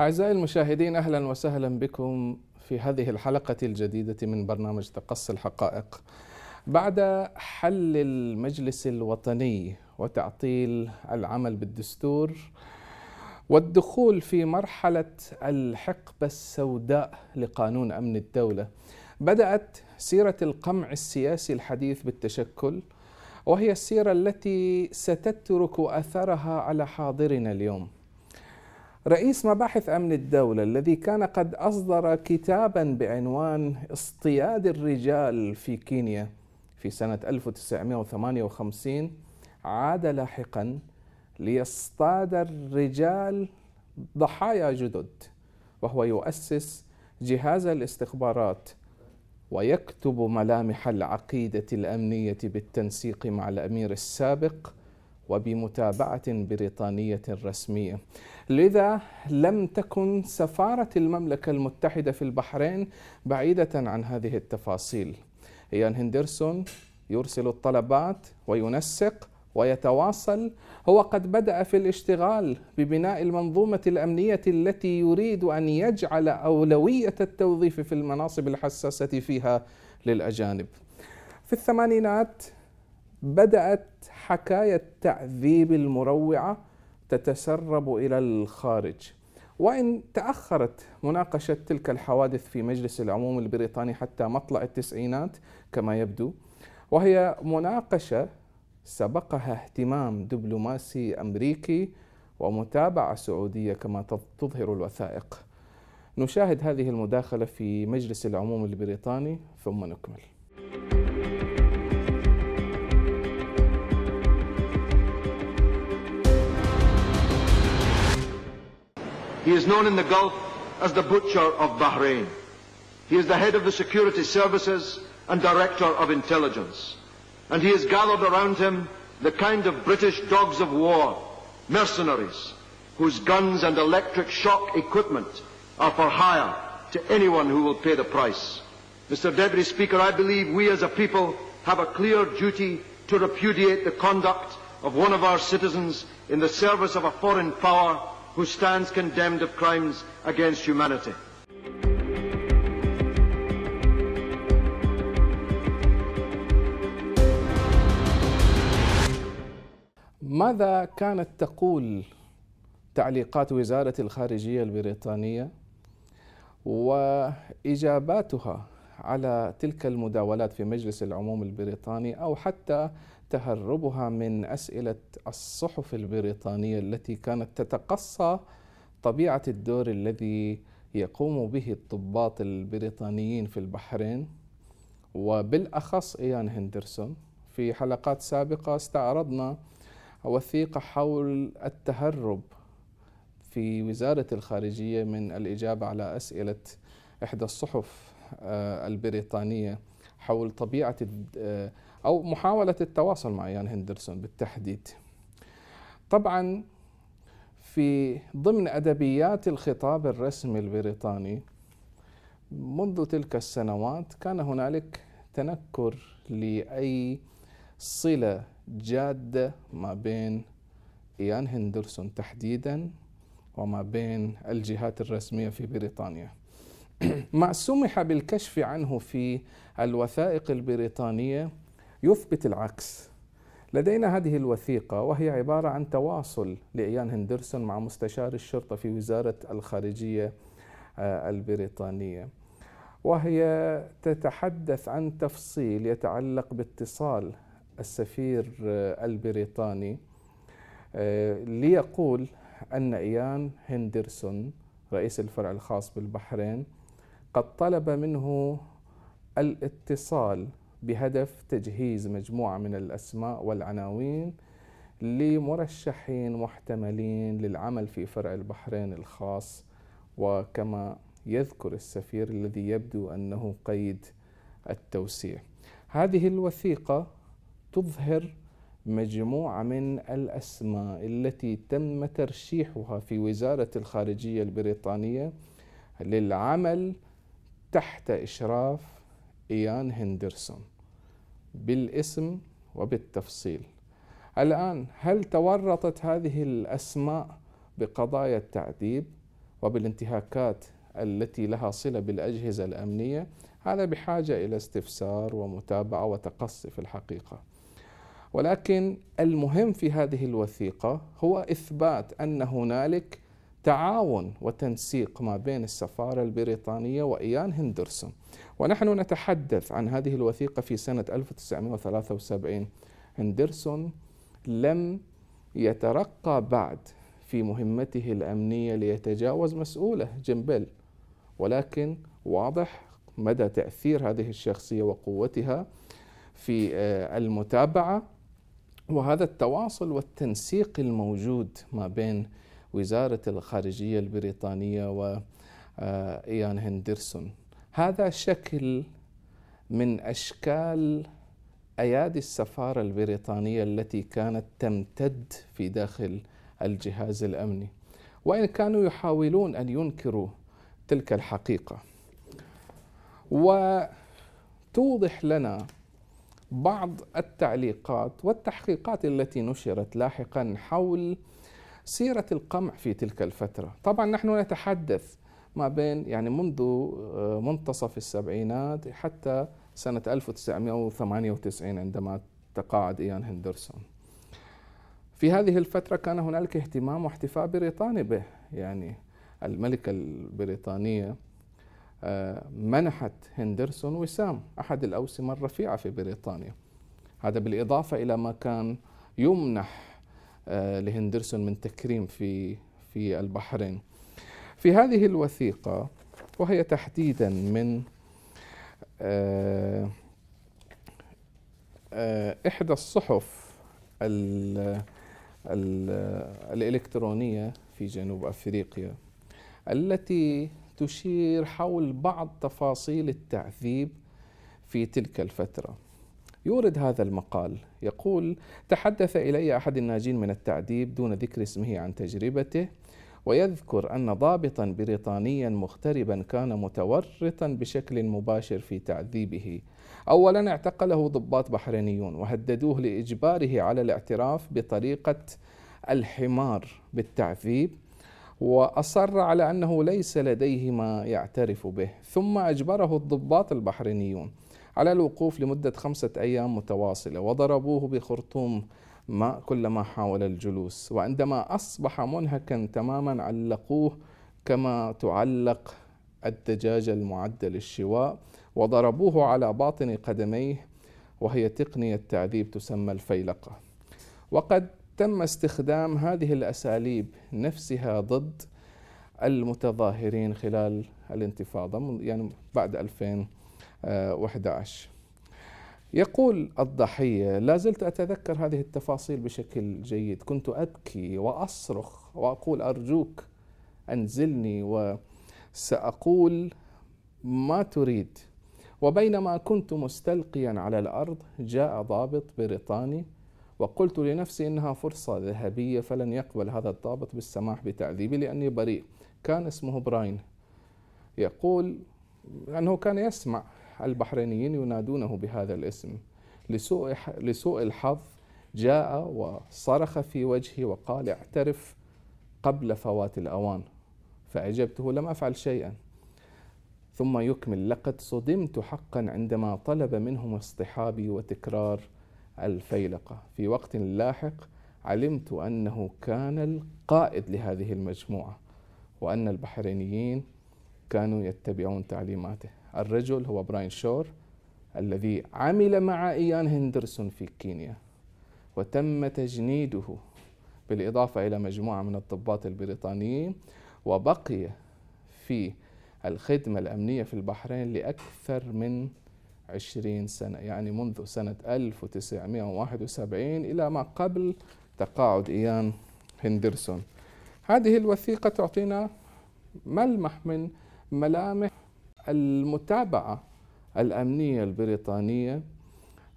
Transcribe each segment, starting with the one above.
أعزائي المشاهدين أهلا وسهلا بكم في هذه الحلقة الجديدة من برنامج تقصي الحقائق بعد حل المجلس الوطني وتعطيل العمل بالدستور والدخول في مرحلة الحقبة السوداء لقانون أمن الدولة بدأت سيرة القمع السياسي الحديث بالتشكل وهي السيرة التي ستترك أثرها على حاضرنا اليوم رئيس مباحث أمن الدولة الذي كان قد أصدر كتابا بعنوان اصطياد الرجال في كينيا في سنة 1958 عاد لاحقا ليصطاد الرجال ضحايا جدد وهو يؤسس جهاز الاستخبارات ويكتب ملامح العقيدة الأمنية بالتنسيق مع الأمير السابق وبمتابعة بريطانية رسمية لذا لم تكن سفارة المملكة المتحدة في البحرين بعيدة عن هذه التفاصيل إيان هندرسون يرسل الطلبات وينسق ويتواصل هو قد بدأ في الاشتغال ببناء المنظومة الأمنية التي يريد أن يجعل أولوية التوظيف في المناصب الحساسة فيها للأجانب في الثمانينات بدأت حكاية تعذيب المروعة تتسرب إلى الخارج وإن تأخرت مناقشة تلك الحوادث في مجلس العموم البريطاني حتى مطلع التسعينات كما يبدو وهي مناقشة سبقها اهتمام دبلوماسي أمريكي ومتابعة سعودية كما تظهر الوثائق نشاهد هذه المداخلة في مجلس العموم البريطاني ثم نكمل He is known in the Gulf as the Butcher of Bahrain. He is the head of the security services and director of intelligence. And he has gathered around him the kind of British dogs of war, mercenaries, whose guns and electric shock equipment are for hire to anyone who will pay the price. Mr. Deputy Speaker, I believe we as a people have a clear duty to repudiate the conduct of one of our citizens in the service of a foreign power who stands condemned of crimes against humanity. ماذا كانت تقول تعليقات وزارة الخارجية البريطانية وإجاباتها على تلك المداولات في مجلس العموم البريطاني أو حتى تهربها من اسئله الصحف البريطانيه التي كانت تتقصى طبيعه الدور الذي يقوم به الضباط البريطانيين في البحرين وبالاخص ايان هندرسون في حلقات سابقه استعرضنا وثيقه حول التهرب في وزاره الخارجيه من الاجابه على اسئله احدى الصحف آه، البريطانيه حول طبيعه أو محاولة التواصل مع يان هندرسون بالتحديد طبعا في ضمن أدبيات الخطاب الرسمي البريطاني منذ تلك السنوات كان هنالك تنكر لأي صلة جادة ما بين إيان هندرسون تحديدا وما بين الجهات الرسمية في بريطانيا ما سمح بالكشف عنه في الوثائق البريطانية يثبت العكس لدينا هذه الوثيقة وهي عبارة عن تواصل لإيان هندرسون مع مستشار الشرطة في وزارة الخارجية آه، البريطانية وهي تتحدث عن تفصيل يتعلق باتصال السفير آه، البريطاني آه، ليقول أن إيان هندرسون رئيس الفرع الخاص بالبحرين قد طلب منه الاتصال بهدف تجهيز مجموعة من الأسماء والعناوين لمرشحين محتملين للعمل في فرع البحرين الخاص وكما يذكر السفير الذي يبدو أنه قيد التوسيع هذه الوثيقة تظهر مجموعة من الأسماء التي تم ترشيحها في وزارة الخارجية البريطانية للعمل تحت إشراف إيان هندرسون بالاسم وبالتفصيل الآن هل تورطت هذه الأسماء بقضايا التعذيب وبالانتهاكات التي لها صلة بالأجهزة الأمنية هذا بحاجة إلى استفسار ومتابعة وتقصي في الحقيقة ولكن المهم في هذه الوثيقة هو إثبات أن هنالك تعاون وتنسيق ما بين السفارة البريطانية وإيان هندرسون ونحن نتحدث عن هذه الوثيقة في سنة 1973 هندرسون لم يترقى بعد في مهمته الأمنية ليتجاوز مسؤوله جنبل بيل ولكن واضح مدى تأثير هذه الشخصية وقوتها في آه، المتابعة وهذا التواصل والتنسيق الموجود ما بين وزارة الخارجية البريطانية وإيان آه، هندرسون هذا شكل من أشكال أيادي السفارة البريطانية التي كانت تمتد في داخل الجهاز الأمني وإن كانوا يحاولون أن ينكروا تلك الحقيقة وتوضح لنا بعض التعليقات والتحقيقات التي نشرت لاحقا حول سيرة القمع في تلك الفترة طبعا نحن نتحدث ما بين يعني منذ آه، منتصف السبعينات حتى سنة 1998 عندما تقاعد إيان هندرسون في هذه الفترة كان هنالك اهتمام واحتفاء بريطاني به يعني الملكة البريطانية آه، منحت هندرسون وسام أحد الأوسمة الرفيعة في بريطانيا هذا بالإضافة إلى ما كان يمنح آه، لهندرسون من تكريم في في البحرين في هذه الوثيقة وهي تحديدا من آه، آه، إحدى الصحف الإلكترونية في جنوب أفريقيا التي تشير حول بعض تفاصيل التعذيب في تلك الفتره يورد هذا المقال يقول تحدث إلي أحد الناجين من التعذيب دون ذكر اسمه عن تجربته ويذكر أن ضابطا بريطانيا مغتربا كان متورطا بشكل مباشر في تعذيبه أولا اعتقله ضباط بحرينيون وهددوه لإجباره على الاعتراف بطريقة الحمار بالتعذيب وأصر على أنه ليس لديه ما يعترف به ثم أجبره الضباط البحرينيون على الوقوف لمدة خمسة أيام متواصلة وضربوه بخرطوم ماء كلما حاول الجلوس وعندما أصبح منهكا تماما علقوه كما تعلق الدجاجة المعدة للشواء وضربوه على باطن قدميه وهي تقنية تعذيب تسمى الفيلقة وقد تم استخدام هذه الأساليب نفسها ضد المتظاهرين خلال الانتفاضة يعني بعد 2000 2011 آه، يقول الضحية لا زلت أتذكر هذه التفاصيل بشكل جيد كنت أبكي وأصرخ وأقول أرجوك أنزلني وسأقول ما تريد وبينما كنت مستلقيا على الأرض جاء ضابط بريطاني وقلت لنفسي إنها فرصة ذهبية فلن يقبل هذا الضابط بالسماح بتعذيبي لأني بريء كان اسمه براين يقول أنه كان يسمع البحرينيين ينادونه بهذا الاسم لسوء لسوء الحظ جاء وصرخ في وجهي وقال اعترف قبل فوات الأوان فعجبته لم أفعل شيئا ثم يكمل لقد صدمت حقا عندما طلب منهم اصطحابي وتكرار الفيلقة في وقت لاحق علمت أنه كان القائد لهذه المجموعة وأن البحرينيين كانوا يتبعون تعليماته الرجل هو براين شور الذي عمل مع إيان هندرسون في كينيا وتم تجنيده بالإضافة إلى مجموعة من الضباط البريطانيين وبقي في الخدمة الأمنية في البحرين لأكثر من 20 سنة يعني منذ سنة 1971 إلى ما قبل تقاعد إيان هندرسون هذه الوثيقة تعطينا ملمح من ملامح المتابعه الامنيه البريطانيه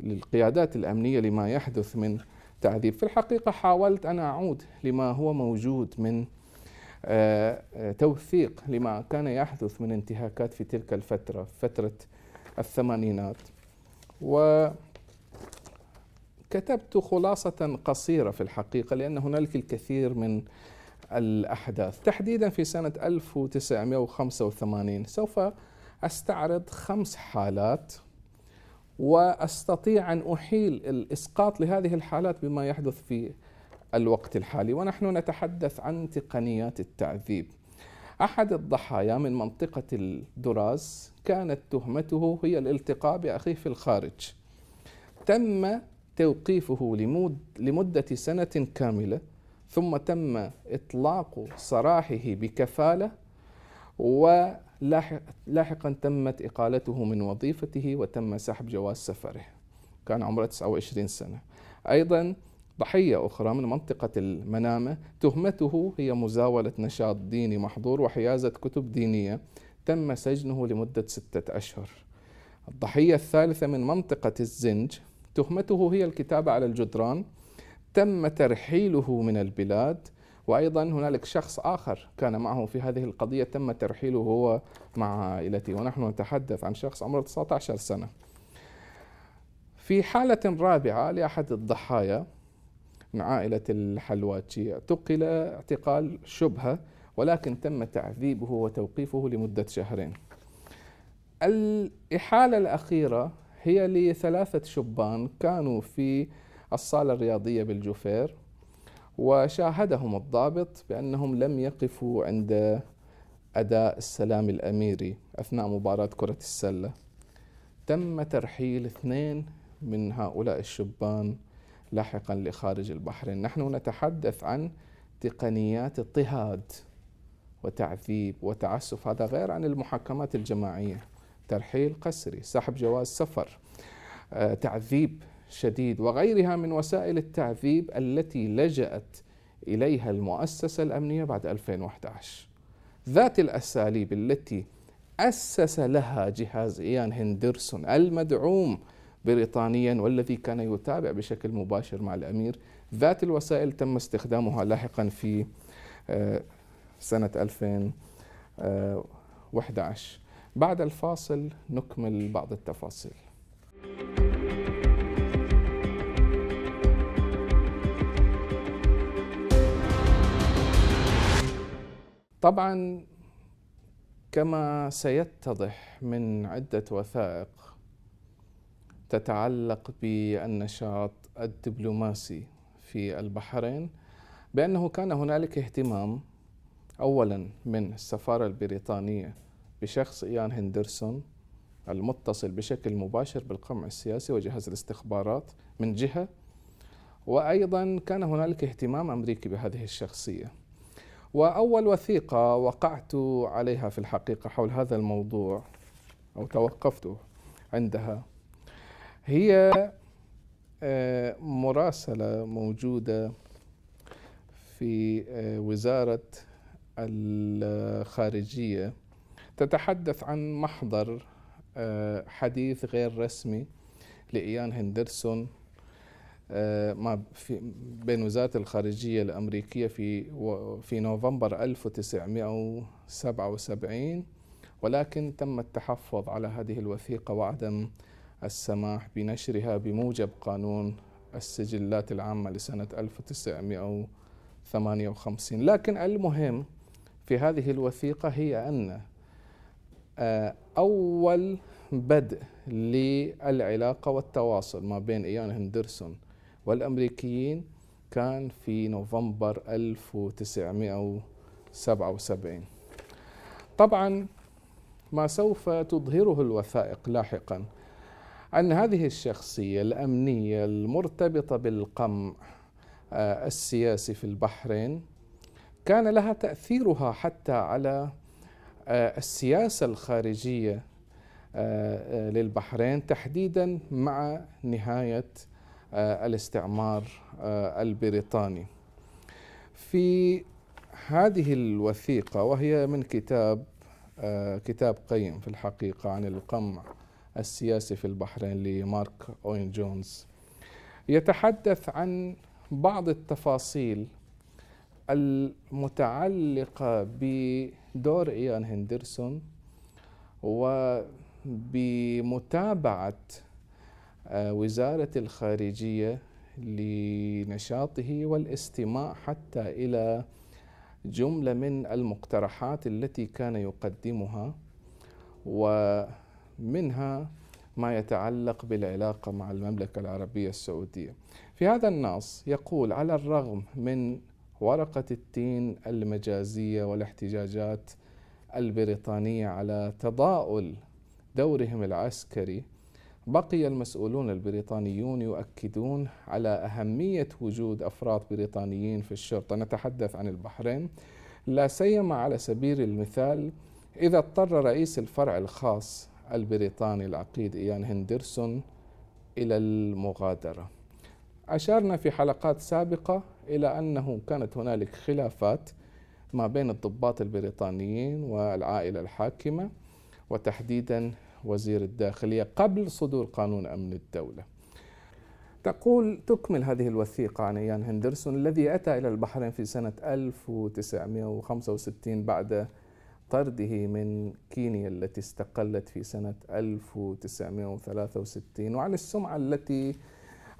للقيادات الامنيه لما يحدث من تعذيب في الحقيقه حاولت ان اعود لما هو موجود من آه، آه، توثيق لما كان يحدث من انتهاكات في تلك الفتره فتره الثمانينات و كتبت خلاصة قصيرة في الحقيقة لأن هنالك الكثير من الأحداث تحديدا في سنة 1985 سوف استعرض خمس حالات واستطيع ان احيل الاسقاط لهذه الحالات بما يحدث في الوقت الحالي ونحن نتحدث عن تقنيات التعذيب. احد الضحايا من منطقه الدراز كانت تهمته هي الالتقاء باخيه في الخارج. تم توقيفه لمده سنه كامله ثم تم اطلاق سراحه بكفاله و لاحقا تمت إقالته من وظيفته وتم سحب جواز سفره كان عمره 29 سنة أيضا ضحية أخرى من منطقة المنامة تهمته هي مزاولة نشاط ديني محظور وحيازة كتب دينية تم سجنه لمدة ستة أشهر الضحية الثالثة من منطقة الزنج تهمته هي الكتابة على الجدران تم ترحيله من البلاد وايضا هنالك شخص اخر كان معه في هذه القضيه تم ترحيله هو مع عائلته ونحن نتحدث عن شخص عمره 19 سنه. في حاله رابعه لاحد الضحايا من عائله الحلواتشي اعتقل اعتقال شبهه ولكن تم تعذيبه وتوقيفه لمده شهرين. الاحاله الاخيره هي لثلاثه شبان كانوا في الصاله الرياضيه بالجفير وشاهدهم الضابط بأنهم لم يقفوا عند أداء السلام الأميري أثناء مباراة كرة السلة تم ترحيل اثنين من هؤلاء الشبان لاحقا لخارج البحرين نحن نتحدث عن تقنيات اضطهاد وتعذيب وتعسف هذا غير عن المحاكمات الجماعية ترحيل قسري سحب جواز سفر آه، تعذيب شديد وغيرها من وسائل التعذيب التي لجأت إليها المؤسسة الأمنية بعد 2011 ذات الأساليب التي أسس لها جهاز إيان هندرسون المدعوم بريطانيا والذي كان يتابع بشكل مباشر مع الأمير ذات الوسائل تم استخدامها لاحقا في آه، سنة 2011 بعد الفاصل نكمل بعض التفاصيل طبعا كما سيتضح من عدة وثائق تتعلق بالنشاط الدبلوماسي في البحرين بأنه كان هنالك اهتمام أولا من السفارة البريطانية بشخص إيان هندرسون المتصل بشكل مباشر بالقمع السياسي وجهاز الاستخبارات من جهة وأيضا كان هنالك اهتمام أمريكي بهذه الشخصية وأول وثيقة وقعت عليها في الحقيقة حول هذا الموضوع أو توقفت عندها هي آه، مراسلة موجودة في آه، وزارة الخارجية تتحدث عن محضر آه، حديث غير رسمي لإيان هندرسون آه، ما في بين وزاره الخارجيه الامريكيه في في نوفمبر 1977 ولكن تم التحفظ على هذه الوثيقه وعدم السماح بنشرها بموجب قانون السجلات العامه لسنه 1958 لكن المهم في هذه الوثيقه هي ان آه، اول بدء للعلاقه والتواصل ما بين ايان هندرسون والأمريكيين كان في نوفمبر 1977 طبعا ما سوف تظهره الوثائق لاحقا أن هذه الشخصية الأمنية المرتبطة بالقمع آه، السياسي في البحرين كان لها تأثيرها حتى على آه، السياسة الخارجية آه، للبحرين تحديدا مع نهاية آه، الاستعمار آه، البريطاني في هذه الوثيقة وهي من كتاب آه، كتاب قيم في الحقيقة عن القمع السياسي في البحرين لمارك أوين جونز يتحدث عن بعض التفاصيل المتعلقة بدور إيان هندرسون وبمتابعة آه، وزارة الخارجية لنشاطه والاستماع حتى إلى جملة من المقترحات التي كان يقدمها ومنها ما يتعلق بالعلاقة مع المملكة العربية السعودية في هذا النص يقول على الرغم من ورقة التين المجازية والاحتجاجات البريطانية على تضاؤل دورهم العسكري بقي المسؤولون البريطانيون يؤكدون على أهمية وجود أفراد بريطانيين في الشرطة نتحدث عن البحرين لا سيما على سبيل المثال إذا اضطر رئيس الفرع الخاص البريطاني العقيد إيان هندرسون إلى المغادرة أشرنا في حلقات سابقة إلى أنه كانت هنالك خلافات ما بين الضباط البريطانيين والعائلة الحاكمة وتحديدا وزير الداخلية قبل صدور قانون أمن الدولة تقول تكمل هذه الوثيقة عن إيان هندرسون الذي أتى إلى البحرين في سنة 1965 بعد طرده من كينيا التي استقلت في سنة 1963 وعن السمعة التي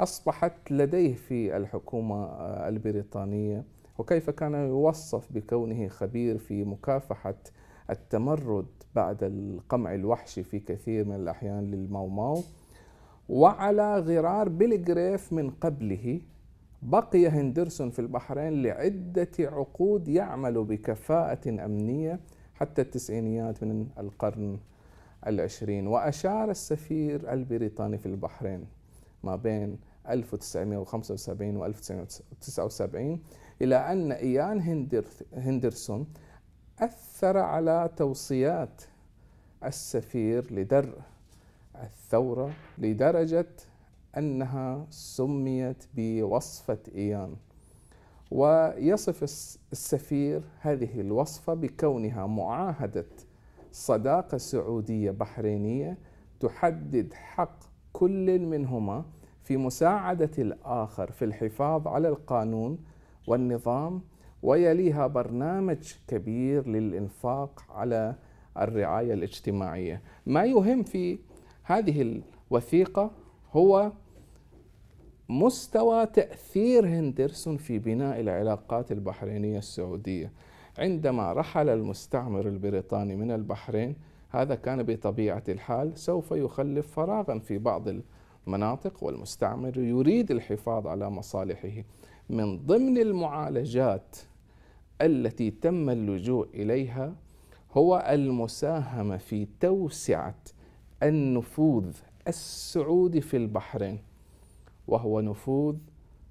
أصبحت لديه في الحكومة البريطانية وكيف كان يوصف بكونه خبير في مكافحة التمرد بعد القمع الوحشي في كثير من الأحيان للمومو وعلى غرار بيل جريف من قبله بقي هندرسون في البحرين لعدة عقود يعمل بكفاءة أمنية حتى التسعينيات من القرن العشرين وأشار السفير البريطاني في البحرين ما بين 1975 و 1979 إلى أن إيان هندرسون أثر على توصيات السفير لدرء الثورة لدرجة أنها سميت بوصفة إيان ويصف السفير هذه الوصفة بكونها معاهدة صداقة سعودية بحرينية تحدد حق كل منهما في مساعدة الآخر في الحفاظ على القانون والنظام ويليها برنامج كبير للإنفاق على الرعاية الاجتماعية ما يهم في هذه الوثيقة هو مستوى تأثير هندرسون في بناء العلاقات البحرينية السعودية عندما رحل المستعمر البريطاني من البحرين هذا كان بطبيعة الحال سوف يخلف فراغا في بعض المناطق والمستعمر يريد الحفاظ على مصالحه من ضمن المعالجات التي تم اللجوء اليها هو المساهمه في توسعه النفوذ السعودي في البحرين وهو نفوذ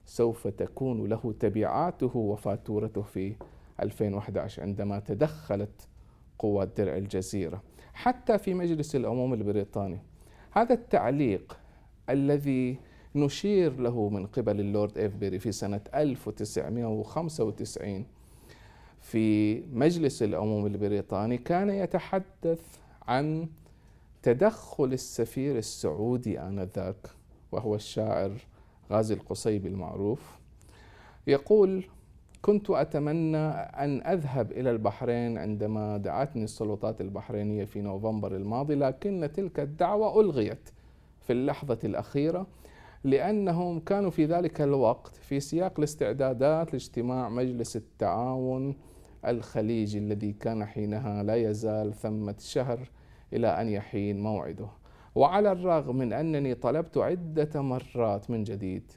سوف تكون له تبعاته وفاتورته في 2011 عندما تدخلت قوات درع الجزيره حتى في مجلس الامم البريطاني هذا التعليق الذي نشير له من قبل اللورد إفبري في سنة 1995 في مجلس الأمم البريطاني كان يتحدث عن تدخل السفير السعودي آنذاك وهو الشاعر غازي القصيبي المعروف يقول كنت أتمنى أن أذهب إلى البحرين عندما دعتني السلطات البحرينية في نوفمبر الماضي لكن تلك الدعوة ألغيت في اللحظة الأخيرة لأنهم كانوا في ذلك الوقت في سياق الاستعدادات لاجتماع مجلس التعاون الخليجي الذي كان حينها لا يزال ثمة شهر إلى أن يحين موعده وعلى الرغم من أنني طلبت عدة مرات من جديد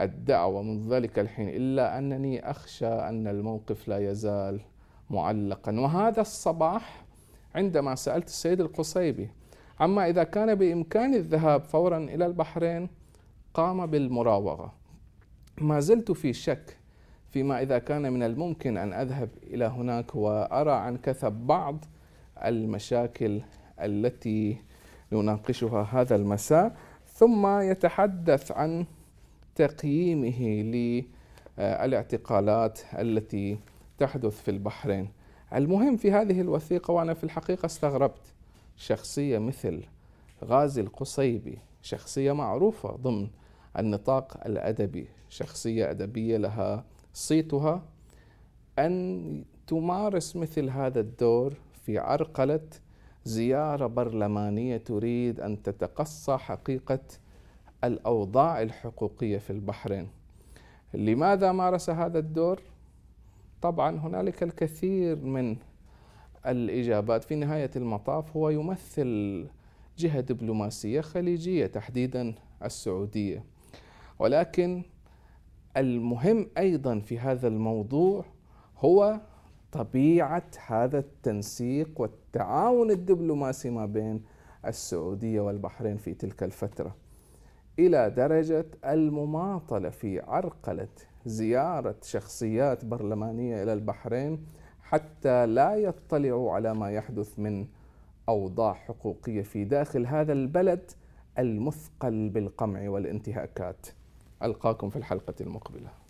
الدعوة من ذلك الحين إلا أنني أخشى أن الموقف لا يزال معلقا وهذا الصباح عندما سألت السيد القصيبي عما إذا كان بإمكاني الذهاب فورا إلى البحرين قام بالمراوغة ما زلت في شك فيما إذا كان من الممكن أن أذهب إلى هناك وأرى عن كثب بعض المشاكل التي نناقشها هذا المساء ثم يتحدث عن تقييمه للاعتقالات التي تحدث في البحرين المهم في هذه الوثيقة وأنا في الحقيقة استغربت شخصية مثل غازي القصيبي شخصية معروفة ضمن النطاق الأدبي شخصية أدبية لها صيتها أن تمارس مثل هذا الدور في عرقلة زيارة برلمانية تريد أن تتقصى حقيقة الأوضاع الحقوقية في البحرين لماذا مارس هذا الدور؟ طبعا هنالك الكثير من الإجابات في نهاية المطاف هو يمثل جهة دبلوماسية خليجية تحديدا السعودية ولكن المهم ايضا في هذا الموضوع هو طبيعه هذا التنسيق والتعاون الدبلوماسي ما بين السعوديه والبحرين في تلك الفتره الى درجه المماطله في عرقله زياره شخصيات برلمانيه الى البحرين حتى لا يطلعوا على ما يحدث من اوضاع حقوقيه في داخل هذا البلد المثقل بالقمع والانتهاكات ألقاكم في الحلقة المقبلة